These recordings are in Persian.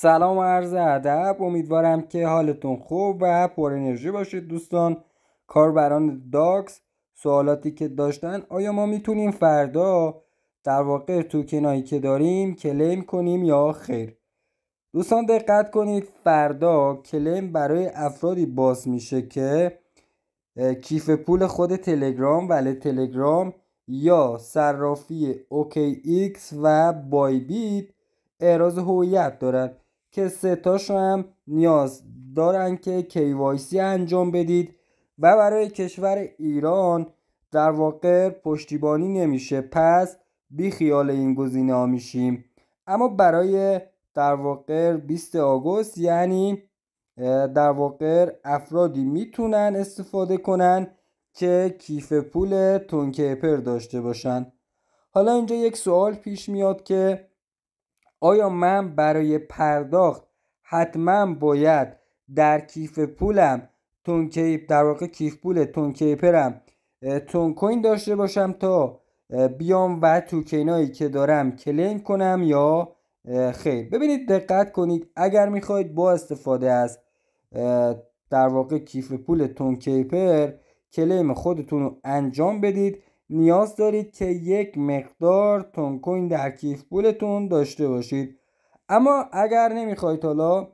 سلام و عرض ادب امیدوارم که حالتون خوب و پر انرژی باشید دوستان کاربران داکس سوالاتی که داشتن آیا ما میتونیم فردا در واقع توکنایی که داریم کلیم کنیم یا خیر دوستان دقت کنید فردا کلیم برای افرادی باز میشه که کیف پول خود تلگرام ولی تلگرام یا صرافی اوکی ایکس و بای بیت اعراض هویت دارد که ستاش هم نیاز دارن که کیوایسی انجام بدید و برای کشور ایران در واقع پشتیبانی نمیشه پس بی خیال این گزینه ها میشیم اما برای در واقع 20 آگوست یعنی در واقع افرادی میتونن استفاده کنن که کیف پول تونکیپر داشته باشن حالا اینجا یک سوال پیش میاد که آیا من برای پرداخت حتما باید در کیف پولم تونکیپ در واقع کیف پول تونکیپرم تون کوین داشته باشم تا بیام و توکنایی که دارم کلیم کنم یا خیر ببینید دقت کنید اگر میخواید با استفاده از در واقع کیف پول تونکیپر کلیم خودتون رو انجام بدید نیاز دارید که یک مقدار تونکوین کوین در کیف پولتون داشته باشید اما اگر نمیخواید حالا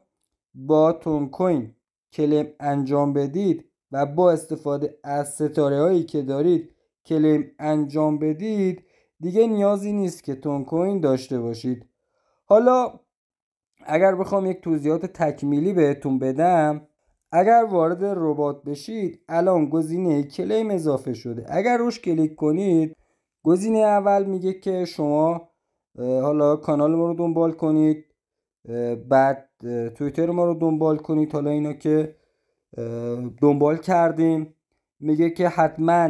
با تونکوین کوین کلم انجام بدید و با استفاده از ستاره هایی که دارید کلم انجام بدید دیگه نیازی نیست که تونکوین کوین داشته باشید حالا اگر بخوام یک توضیحات تکمیلی بهتون بدم اگر وارد ربات بشید الان گزینه کلیم اضافه شده اگر روش کلیک کنید گزینه اول میگه که شما حالا کانال ما رو دنبال کنید بعد تویتر ما رو دنبال کنید حالا اینا که دنبال کردیم میگه که حتما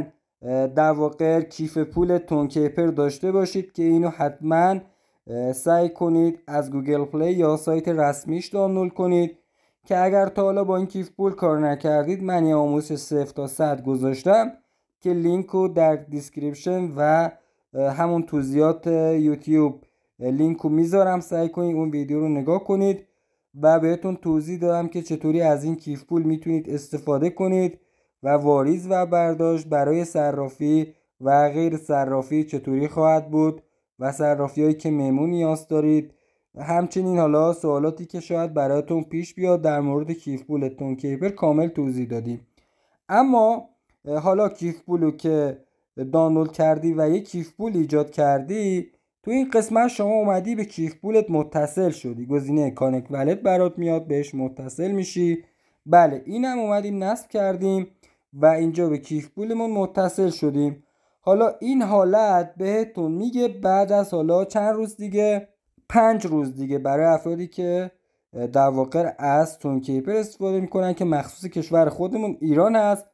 در واقع کیف پول تونکیپر داشته باشید که اینو حتما سعی کنید از گوگل پلی یا سایت رسمیش دانلود کنید که اگر تا حالا با این کیف پول کار نکردید من یه آموزش صفر تا صد گذاشتم که لینک رو در دیسکریپشن و همون توضیحات یوتیوب لینک رو میذارم سعی کنید اون ویدیو رو نگاه کنید و بهتون توضیح دادم که چطوری از این کیف پول میتونید استفاده کنید و واریز و برداشت برای صرافی و غیر صرافی چطوری خواهد بود و صرافی هایی که میمون نیاز دارید همچنین حالا سوالاتی که شاید براتون پیش بیاد در مورد کیف پولتون کیپر کامل توضیح دادیم اما حالا کیف پولو که دانلود کردی و یک کیف پول ایجاد کردی تو این قسمت شما اومدی به کیف پولت متصل شدی گزینه کانکت ولت برات میاد بهش متصل میشی بله اینم اومدیم نصب کردیم و اینجا به کیف پولمون متصل شدیم حالا این حالت بهتون میگه بعد از حالا چند روز دیگه پنج روز دیگه برای افرادی که در واقع از تون کیپر استفاده میکنن که مخصوص کشور خودمون ایران هست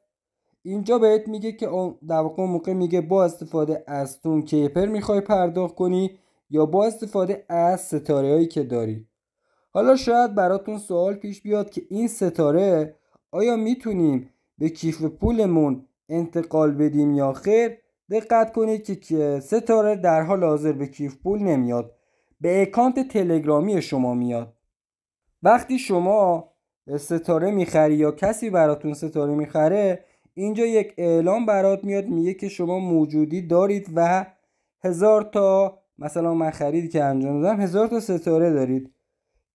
اینجا بهت میگه که در واقع موقع میگه با استفاده از تون کیپر میخوای پرداخت کنی یا با استفاده از ستاره هایی که داری حالا شاید براتون سوال پیش بیاد که این ستاره آیا میتونیم به کیف پولمون انتقال بدیم یا خیر دقت کنید که ستاره در حال حاضر به کیف پول نمیاد به اکانت تلگرامی شما میاد وقتی شما ستاره میخری یا کسی براتون ستاره میخره اینجا یک اعلام برات میاد میگه که شما موجودی دارید و هزار تا مثلا من خرید که انجام دادم هزار تا ستاره دارید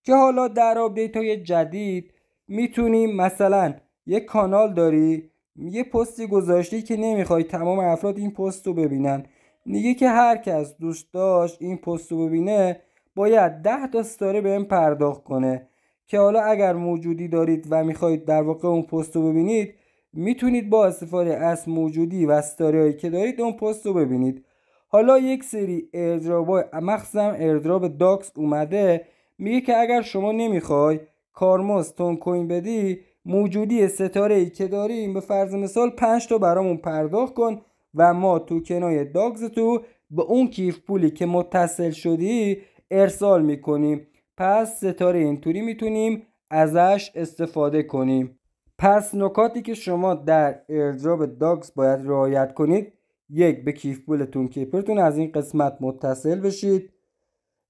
که حالا در آپدیت های جدید میتونیم مثلا یک کانال داری یه پستی گذاشتی که نمیخوای تمام افراد این پست رو ببینن میگه که هر کس دوست داشت این پست رو ببینه باید ده تا ستاره به این پرداخت کنه که حالا اگر موجودی دارید و میخواهید در واقع اون پست رو ببینید میتونید با استفاده از موجودی و ستاره که دارید اون پست رو ببینید حالا یک سری های مخصم اردراب داکس اومده میگه که اگر شما نمیخوای کارمز تون کوین بدی موجودی ستاره ای که داریم به فرض مثال 5 تا برامون پرداخت کن و ما توکنای داگز تو به اون کیف پولی که متصل شدی ارسال میکنیم پس ستاره اینطوری میتونیم ازش استفاده کنیم پس نکاتی که شما در ایردراب داگز باید رعایت کنید یک به کیف پولتون کیپرتون از این قسمت متصل بشید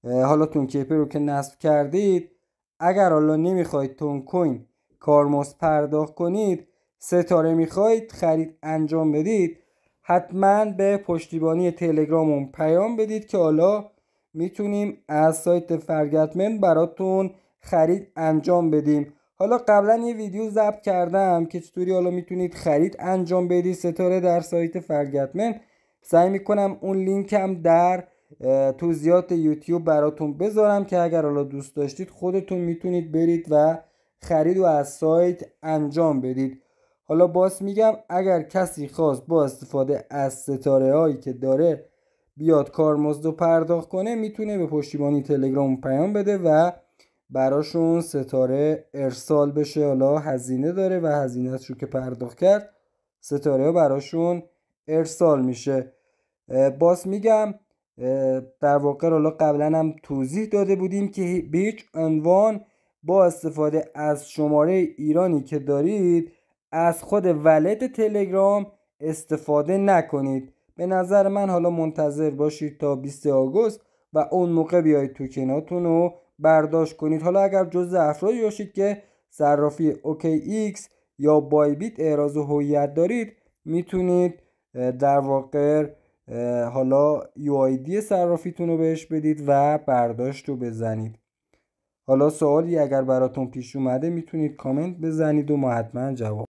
حالا تون رو که نصب کردید اگر حالا نمیخواید تون کوین کارمز پرداخت کنید ستاره میخواید خرید انجام بدید حتما به پشتیبانی تلگرامون پیام بدید که حالا میتونیم از سایت فرگتمن براتون خرید انجام بدیم حالا قبلا یه ویدیو ضبط کردم که چطوری حالا میتونید خرید انجام بدید ستاره در سایت فرگتمن سعی میکنم اون لینک هم در توضیحات یوتیوب براتون بذارم که اگر حالا دوست داشتید خودتون میتونید برید و خرید و از سایت انجام بدید حالا باز میگم اگر کسی خواست با استفاده از ستاره هایی که داره بیاد کارمزد و پرداخت کنه میتونه به پشتیبانی تلگرام پیام بده و براشون ستاره ارسال بشه حالا هزینه داره و هزینه رو که پرداخت کرد ستاره ها براشون ارسال میشه باز میگم در واقع حالا قبلا هم توضیح داده بودیم که به هیچ عنوان با استفاده از شماره ایرانی که دارید از خود ولد تلگرام استفاده نکنید به نظر من حالا منتظر باشید تا 20 آگوست و اون موقع بیایید توکناتون رو برداشت کنید حالا اگر جزء افرادی باشید که صرافی ایکس یا بای بیت اعراض هویت دارید میتونید در واقع حالا یو صرافیتون رو بهش بدید و برداشت رو بزنید حالا سوالی اگر براتون پیش اومده میتونید کامنت بزنید و ما حتما جواب